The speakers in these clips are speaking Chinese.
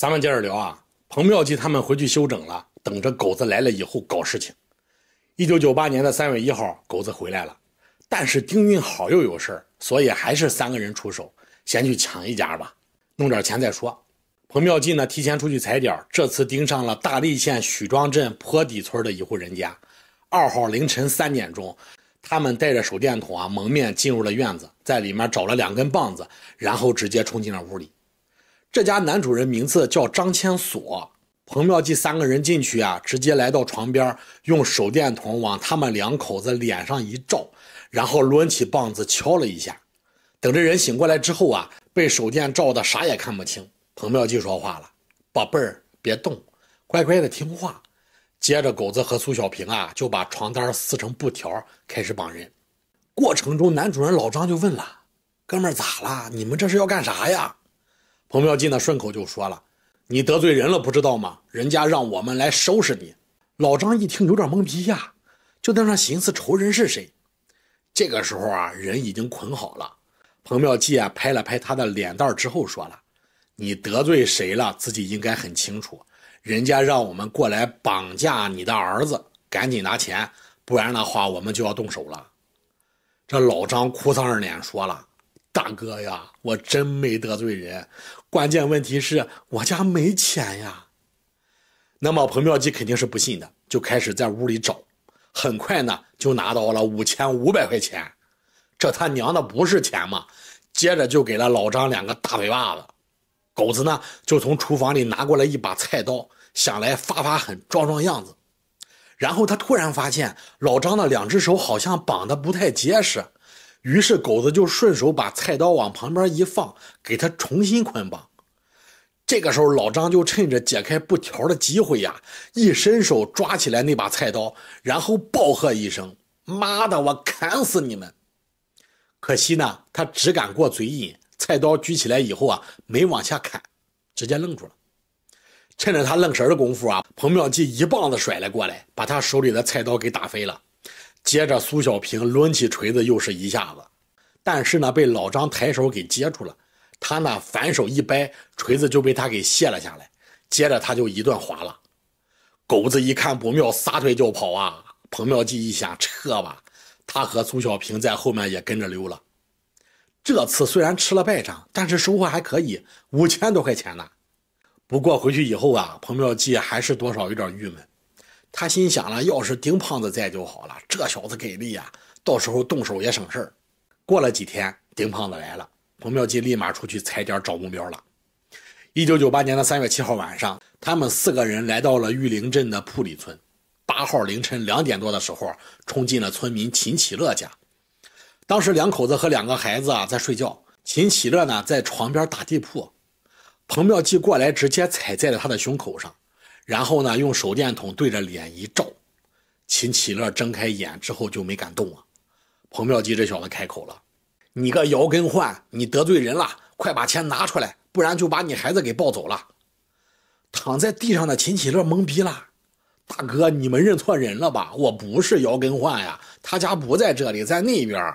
咱们接着聊啊，彭妙计他们回去休整了，等着狗子来了以后搞事情。一九九八年的三月一号，狗子回来了，但是丁运好又有事儿，所以还是三个人出手，先去抢一家吧，弄点钱再说。彭妙计呢，提前出去踩点，这次盯上了大荔县许庄镇坡底村的一户人家。二号凌晨三点钟，他们带着手电筒啊，蒙面进入了院子，在里面找了两根棒子，然后直接冲进了屋里。这家男主人名字叫张千锁，彭妙计三个人进去啊，直接来到床边，用手电筒往他们两口子脸上一照，然后抡起棒子敲了一下。等这人醒过来之后啊，被手电照的啥也看不清。彭妙计说话了：“宝贝儿，别动，乖乖的听话。”接着狗子和苏小平啊就把床单撕成布条，开始绑人。过程中，男主人老张就问了：“哥们儿，咋了？你们这是要干啥呀？”彭妙计呢顺口就说了：“你得罪人了，不知道吗？人家让我们来收拾你。”老张一听有点懵逼呀，就在那寻思仇人是谁。这个时候啊，人已经捆好了。彭妙计啊拍了拍他的脸蛋之后说了：“你得罪谁了？自己应该很清楚。人家让我们过来绑架你的儿子，赶紧拿钱，不然的话我们就要动手了。”这老张哭丧着脸说了：“大哥呀，我真没得罪人。”关键问题是我家没钱呀，那么彭妙计肯定是不信的，就开始在屋里找，很快呢就拿到了五千五百块钱，这他娘的不是钱吗？接着就给了老张两个大嘴巴子，狗子呢就从厨房里拿过来一把菜刀，想来发发狠，装装样子，然后他突然发现老张的两只手好像绑得不太结实。于是狗子就顺手把菜刀往旁边一放，给他重新捆绑。这个时候，老张就趁着解开布条的机会呀，一伸手抓起来那把菜刀，然后暴喝一声：“妈的，我砍死你们！”可惜呢，他只敢过嘴瘾，菜刀举起来以后啊，没往下砍，直接愣住了。趁着他愣神的功夫啊，彭妙计一棒子甩了过来，把他手里的菜刀给打飞了。接着，苏小平抡起锤子，又是一下子，但是呢，被老张抬手给接住了。他呢，反手一掰，锤子就被他给卸了下来。接着，他就一顿划拉。狗子一看不妙，撒腿就跑啊！彭妙计一想，撤吧。他和苏小平在后面也跟着溜了。这次虽然吃了败仗，但是收获还可以，五千多块钱呢。不过回去以后啊，彭妙计还是多少有点郁闷。他心想了，要是丁胖子在就好了，这小子给力啊，到时候动手也省事儿。过了几天，丁胖子来了，彭妙计立马出去踩点找目标了。一九九八年的三月七号晚上，他们四个人来到了玉林镇的铺里村。八号凌晨两点多的时候，冲进了村民秦启乐家。当时两口子和两个孩子啊在睡觉，秦启乐呢在床边打地铺，彭妙计过来直接踩在了他的胸口上。然后呢，用手电筒对着脸一照，秦启乐睁开眼之后就没敢动了。彭妙吉这小子开口了：“你个姚根焕，你得罪人了，快把钱拿出来，不然就把你孩子给抱走了。”躺在地上的秦启乐懵逼了：“大哥，你们认错人了吧？我不是姚根焕呀，他家不在这里，在那边。”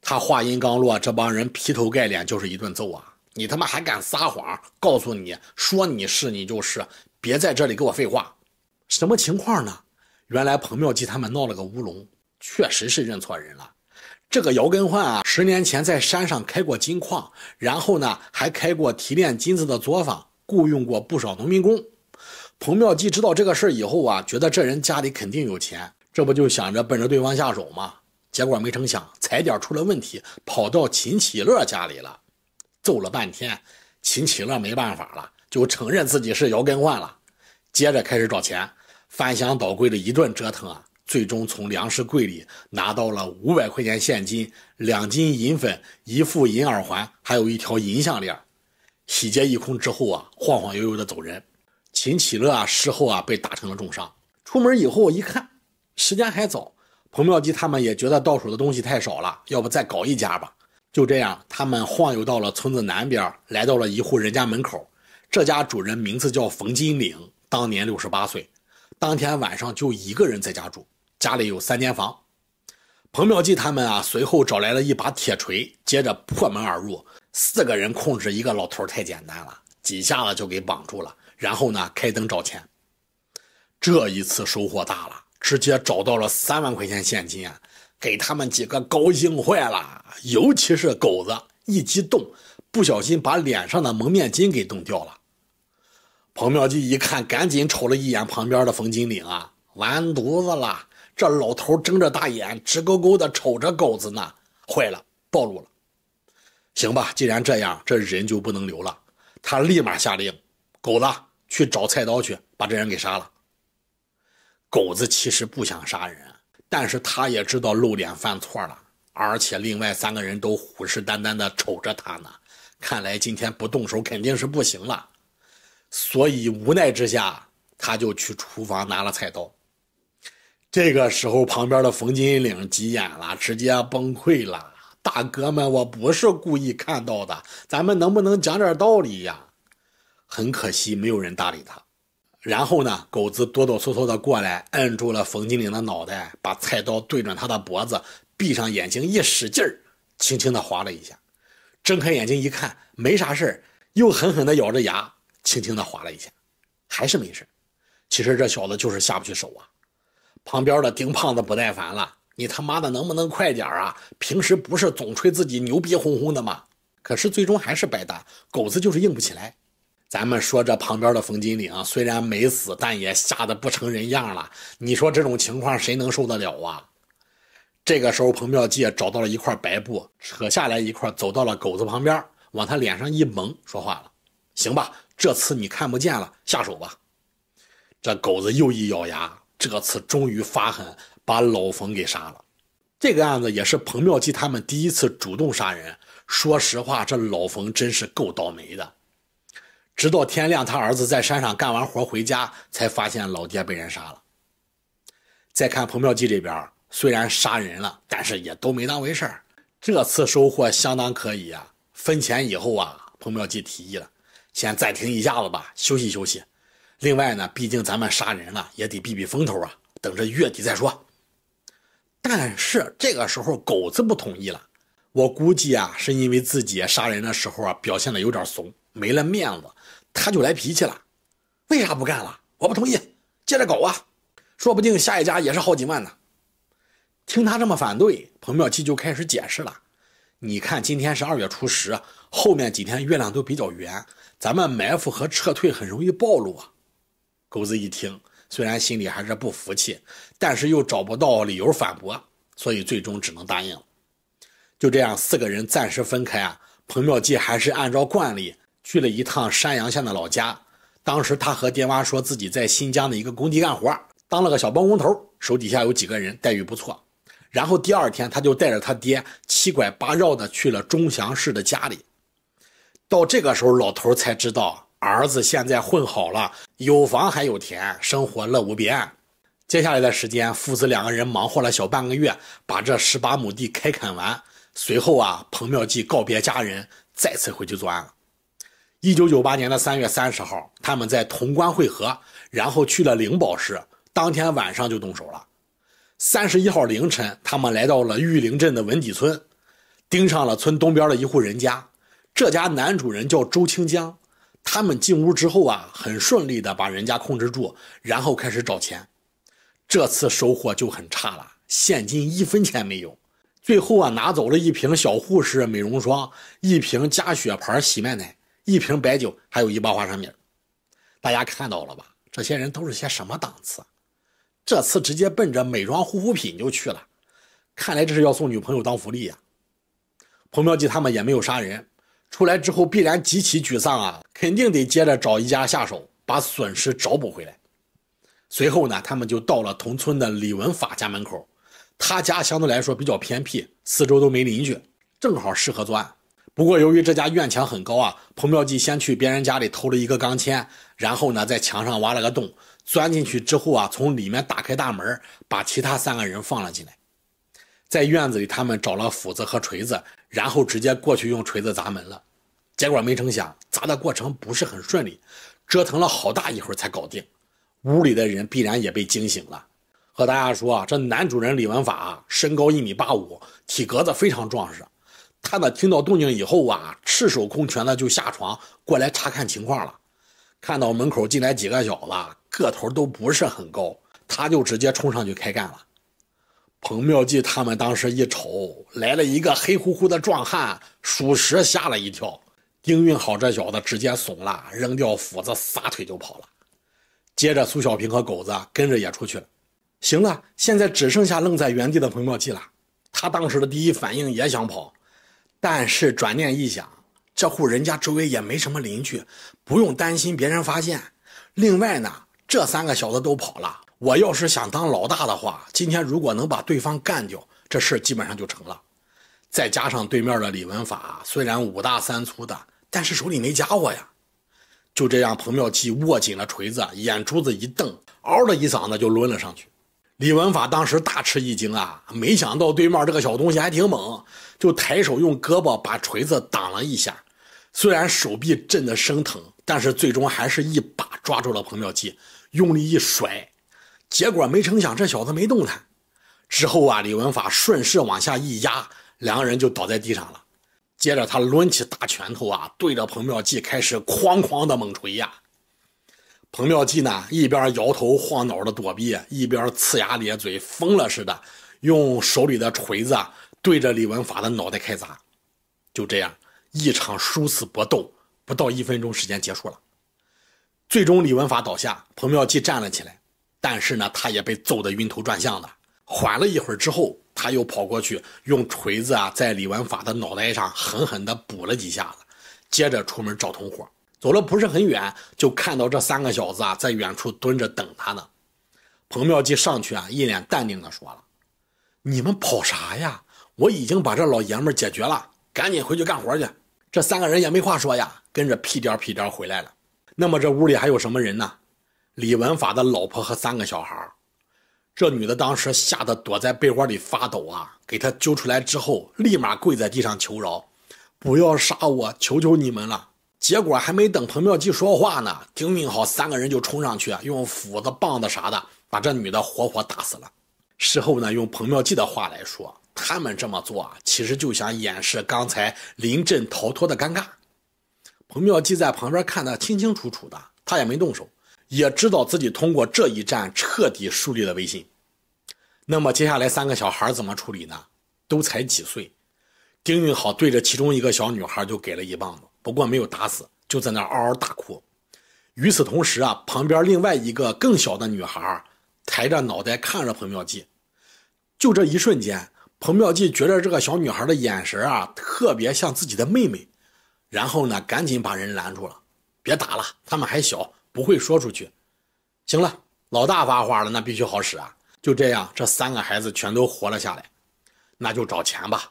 他话音刚落，这帮人劈头盖脸就是一顿揍啊。你他妈还敢撒谎！告诉你，说你是你就是，别在这里给我废话。什么情况呢？原来彭妙计他们闹了个乌龙，确实是认错人了。这个姚根焕啊，十年前在山上开过金矿，然后呢还开过提炼金子的作坊，雇佣过不少农民工。彭妙计知道这个事儿以后啊，觉得这人家里肯定有钱，这不就想着奔着对方下手吗？结果没成想，踩点出了问题，跑到秦启乐家里了。揍了半天，秦启乐没办法了，就承认自己是姚根焕了。接着开始找钱，翻箱倒柜的一顿折腾啊，最终从粮食柜里拿到了五百块钱现金、两斤银粉、一副银耳环，还有一条银项链。洗劫一空之后啊，晃晃悠悠的走人。秦启乐啊，事后啊被打成了重伤。出门以后一看，时间还早，彭妙吉他们也觉得到手的东西太少了，要不再搞一家吧。就这样，他们晃悠到了村子南边，来到了一户人家门口。这家主人名字叫冯金岭，当年六十八岁，当天晚上就一个人在家住，家里有三间房。彭妙计他们啊，随后找来了一把铁锤，接着破门而入。四个人控制一个老头太简单了，几下子就给绑住了。然后呢，开灯找钱。这一次收获大了，直接找到了三万块钱现金啊！给他们几个高兴坏了，尤其是狗子一激动，不小心把脸上的蒙面巾给弄掉了。彭妙计一看，赶紧瞅了一眼旁边的冯金岭啊，完犊子了！这老头睁着大眼，直勾勾的瞅着狗子呢，坏了，暴露了！行吧，既然这样，这人就不能留了。他立马下令，狗子去找菜刀去，把这人给杀了。狗子其实不想杀人。但是他也知道露脸犯错了，而且另外三个人都虎视眈眈地瞅着他呢。看来今天不动手肯定是不行了，所以无奈之下，他就去厨房拿了菜刀。这个时候，旁边的冯金岭急眼了，直接崩溃了：“大哥们，我不是故意看到的，咱们能不能讲点道理呀？”很可惜，没有人搭理他。然后呢？狗子哆哆嗦嗦的过来，摁住了冯金玲的脑袋，把菜刀对准他的脖子，闭上眼睛一使劲儿，轻轻的划了一下。睁开眼睛一看，没啥事儿，又狠狠的咬着牙，轻轻的划了一下，还是没事儿。其实这小子就是下不去手啊。旁边的丁胖子不耐烦了：“你他妈的能不能快点啊？平时不是总吹自己牛逼哄哄的吗？可是最终还是白搭，狗子就是硬不起来。”咱们说这旁边的冯经理啊，虽然没死，但也吓得不成人样了。你说这种情况谁能受得了啊？这个时候，彭妙计找到了一块白布，扯下来一块，走到了狗子旁边，往他脸上一蒙，说话了：“行吧，这次你看不见了，下手吧。”这狗子又一咬牙，这次终于发狠，把老冯给杀了。这个案子也是彭妙计他们第一次主动杀人。说实话，这老冯真是够倒霉的。直到天亮，他儿子在山上干完活回家，才发现老爹被人杀了。再看彭妙计这边，虽然杀人了，但是也都没当回事儿。这次收获相当可以啊！分钱以后啊，彭妙计提议了，先暂停一下子吧，休息休息。另外呢，毕竟咱们杀人了，也得避避风头啊，等着月底再说。但是这个时候狗子不同意了，我估计啊，是因为自己杀人的时候啊，表现的有点怂。没了面子，他就来脾气了。为啥不干了？我不同意，接着搞啊！说不定下一家也是好几万呢。听他这么反对，彭妙计就开始解释了。你看，今天是二月初十，后面几天月亮都比较圆，咱们埋伏和撤退很容易暴露啊。狗子一听，虽然心里还是不服气，但是又找不到理由反驳，所以最终只能答应。就这样，四个人暂时分开啊。彭妙计还是按照惯例。去了一趟山阳县的老家，当时他和爹妈说自己在新疆的一个工地干活，当了个小包工头，手底下有几个人，待遇不错。然后第二天他就带着他爹七拐八绕的去了钟祥市的家里。到这个时候，老头才知道儿子现在混好了，有房还有田，生活乐无边。接下来的时间，父子两个人忙活了小半个月，把这十八亩地开垦完。随后啊，彭妙计告别家人，再次回去作案了。一九九八年的三月三十号，他们在潼关会合，然后去了灵宝市。当天晚上就动手了。三十一号凌晨，他们来到了玉林镇的文底村，盯上了村东边的一户人家。这家男主人叫周清江。他们进屋之后啊，很顺利的把人家控制住，然后开始找钱。这次收获就很差了，现金一分钱没有。最后啊，拿走了一瓶小护士美容霜，一瓶加血牌洗面奶。一瓶白酒，还有一包花生米，大家看到了吧？这些人都是些什么档次？这次直接奔着美妆护肤品就去了，看来这是要送女朋友当福利呀。彭妙计他们也没有杀人，出来之后必然极其沮丧啊，肯定得接着找一家下手，把损失找补回来。随后呢，他们就到了同村的李文法家门口，他家相对来说比较偏僻，四周都没邻居，正好适合作案。不过，由于这家院墙很高啊，彭妙计先去别人家里偷了一个钢钎，然后呢，在墙上挖了个洞，钻进去之后啊，从里面打开大门，把其他三个人放了进来。在院子里，他们找了斧子和锤子，然后直接过去用锤子砸门了。结果没成想，砸的过程不是很顺利，折腾了好大一会儿才搞定。屋里的人必然也被惊醒了。和大家说，啊，这男主人李文法身高一米八五，体格子非常壮实。他呢，听到动静以后啊，赤手空拳的就下床过来查看情况了。看到门口进来几个小子，个头都不是很高，他就直接冲上去开干了。彭妙计他们当时一瞅，来了一个黑乎乎的壮汉，属实吓了一跳。丁运好这小子直接怂了，扔掉斧子撒腿就跑了。接着苏小平和狗子跟着也出去了。行了，现在只剩下愣在原地的彭妙计了。他当时的第一反应也想跑。但是转念一想，这户人家周围也没什么邻居，不用担心别人发现。另外呢，这三个小子都跑了，我要是想当老大的话，今天如果能把对方干掉，这事基本上就成了。再加上对面的李文法，虽然五大三粗的，但是手里没家伙呀。就这样，彭妙计握紧了锤子，眼珠子一瞪，嗷的一嗓子就抡了上去。李文法当时大吃一惊啊，没想到对面这个小东西还挺猛。就抬手用胳膊把锤子挡了一下，虽然手臂震得生疼，但是最终还是一把抓住了彭妙计，用力一甩，结果没成想这小子没动弹。之后啊，李文法顺势往下一压，两个人就倒在地上了。接着他抡起大拳头啊，对着彭妙计开始哐哐的猛锤呀。彭妙计呢，一边摇头晃脑的躲避，一边呲牙咧嘴，疯了似的，用手里的锤子。对着李文法的脑袋开砸，就这样一场殊死搏斗不到一分钟时间结束了。最终李文法倒下，彭妙计站了起来，但是呢他也被揍得晕头转向的。缓了一会儿之后，他又跑过去用锤子啊在李文法的脑袋上狠狠地补了几下子，接着出门找同伙。走了不是很远，就看到这三个小子啊在远处蹲着等他呢。彭妙计上去啊一脸淡定的说了：“你们跑啥呀？”我已经把这老爷们解决了，赶紧回去干活去。这三个人也没话说呀，跟着屁颠屁颠回来了。那么这屋里还有什么人呢？李文法的老婆和三个小孩这女的当时吓得躲在被窝里发抖啊，给他揪出来之后，立马跪在地上求饶：“不要杀我，求求你们了。”结果还没等彭妙计说话呢，丁敏好三个人就冲上去，用斧子、棒子啥的把这女的活活打死了。事后呢，用彭妙计的话来说。他们这么做，啊，其实就想掩饰刚才临阵逃脱的尴尬。彭妙计在旁边看得清清楚楚的，他也没动手，也知道自己通过这一战彻底树立了威信。那么接下来三个小孩怎么处理呢？都才几岁？丁运好对着其中一个小女孩就给了一棒子，不过没有打死，就在那嗷嗷大哭。与此同时啊，旁边另外一个更小的女孩抬着脑袋看着彭妙计，就这一瞬间。彭妙计觉着这个小女孩的眼神啊，特别像自己的妹妹，然后呢，赶紧把人拦住了，别打了，他们还小，不会说出去。行了，老大发话了，那必须好使啊。就这样，这三个孩子全都活了下来。那就找钱吧，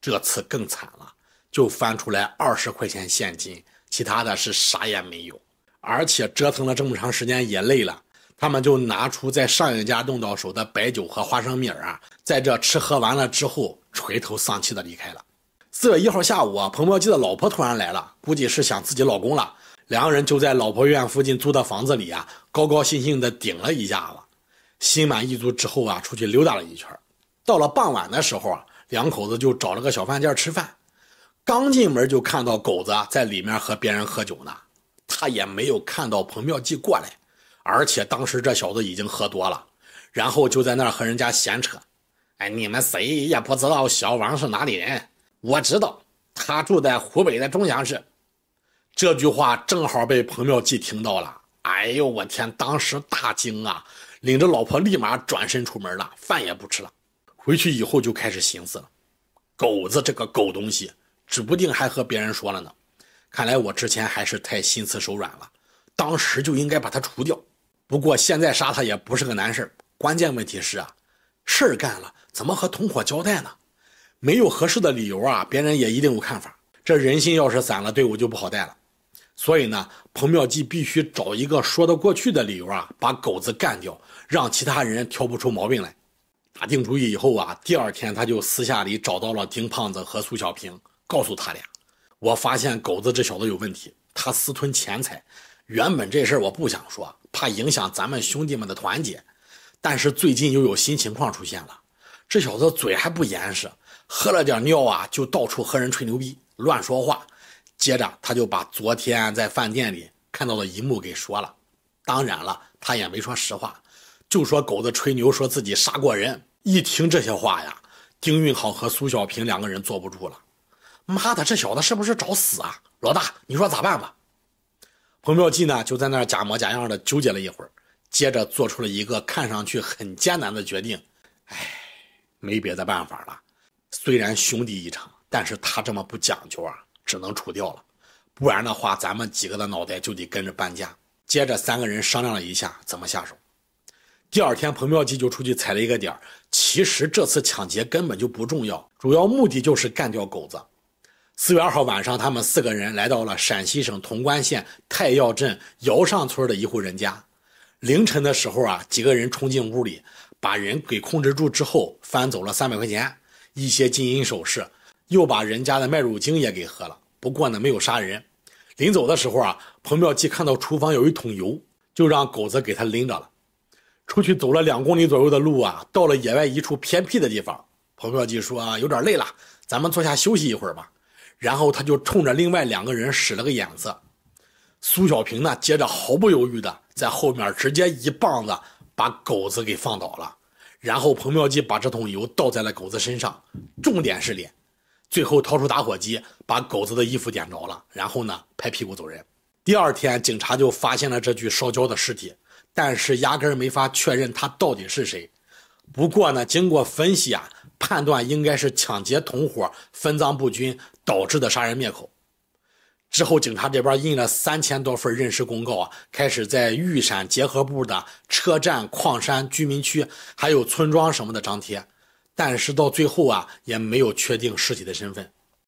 这次更惨了，就翻出来二十块钱现金，其他的是啥也没有，而且折腾了这么长时间也累了。他们就拿出在上一家弄到手的白酒和花生米啊，在这吃喝完了之后，垂头丧气的离开了。四月一号下午啊，彭妙计的老婆突然来了，估计是想自己老公了。两个人就在老婆院附近租的房子里啊，高高兴兴的顶了一下子，心满意足之后啊，出去溜达了一圈。到了傍晚的时候啊，两口子就找了个小饭店吃饭，刚进门就看到狗子在里面和别人喝酒呢，他也没有看到彭妙计过来。而且当时这小子已经喝多了，然后就在那儿和人家闲扯。哎，你们谁也不知道小王是哪里人？我知道他住在湖北的钟祥市。这句话正好被彭妙计听到了。哎呦，我天！当时大惊啊，领着老婆立马转身出门了，饭也不吃了。回去以后就开始寻思了：狗子这个狗东西，指不定还和别人说了呢。看来我之前还是太心慈手软了，当时就应该把他除掉。不过现在杀他也不是个难事儿，关键问题是啊，事儿干了怎么和同伙交代呢？没有合适的理由啊，别人也一定有看法。这人心要是散了，队伍就不好带了。所以呢，彭妙计必须找一个说得过去的理由啊，把狗子干掉，让其他人挑不出毛病来。打定主意以后啊，第二天他就私下里找到了丁胖子和苏小平，告诉他俩：“我发现狗子这小子有问题，他私吞钱财。原本这事儿我不想说。”怕影响咱们兄弟们的团结，但是最近又有新情况出现了。这小子嘴还不严实，喝了点尿啊，就到处和人吹牛逼、乱说话。接着他就把昨天在饭店里看到的一幕给说了。当然了，他也没说实话，就说狗子吹牛说自己杀过人。一听这些话呀，丁运好和苏小平两个人坐不住了。妈的，这小子是不是找死啊？老大，你说咋办吧？彭妙计呢，就在那儿假模假样的纠结了一会儿，接着做出了一个看上去很艰难的决定。哎，没别的办法了，虽然兄弟一场，但是他这么不讲究啊，只能除掉了，不然的话，咱们几个的脑袋就得跟着搬家。接着，三个人商量了一下怎么下手。第二天，彭妙计就出去踩了一个点儿。其实这次抢劫根本就不重要，主要目的就是干掉狗子。四月二号晚上，他们四个人来到了陕西省潼关县太要镇姚上村的一户人家。凌晨的时候啊，几个人冲进屋里，把人给控制住之后，翻走了三百块钱、一些金银首饰，又把人家的麦乳精也给喝了。不过呢，没有杀人。临走的时候啊，彭妙计看到厨房有一桶油，就让狗子给他拎着了。出去走了两公里左右的路啊，到了野外一处偏僻的地方。彭妙计说啊，有点累了，咱们坐下休息一会儿吧。然后他就冲着另外两个人使了个眼色，苏小平呢，接着毫不犹豫的在后面直接一棒子把狗子给放倒了，然后彭妙计把这桶油倒在了狗子身上，重点是脸，最后掏出打火机把狗子的衣服点着了，然后呢拍屁股走人。第二天警察就发现了这具烧焦的尸体，但是压根儿没法确认他到底是谁。不过呢，经过分析啊。判断应该是抢劫同伙分赃不均导致的杀人灭口。之后，警察这边印了三千多份认尸公告啊，开始在玉山结合部的车站、矿山、居民区还有村庄什么的张贴。但是到最后啊，也没有确定尸体的身份。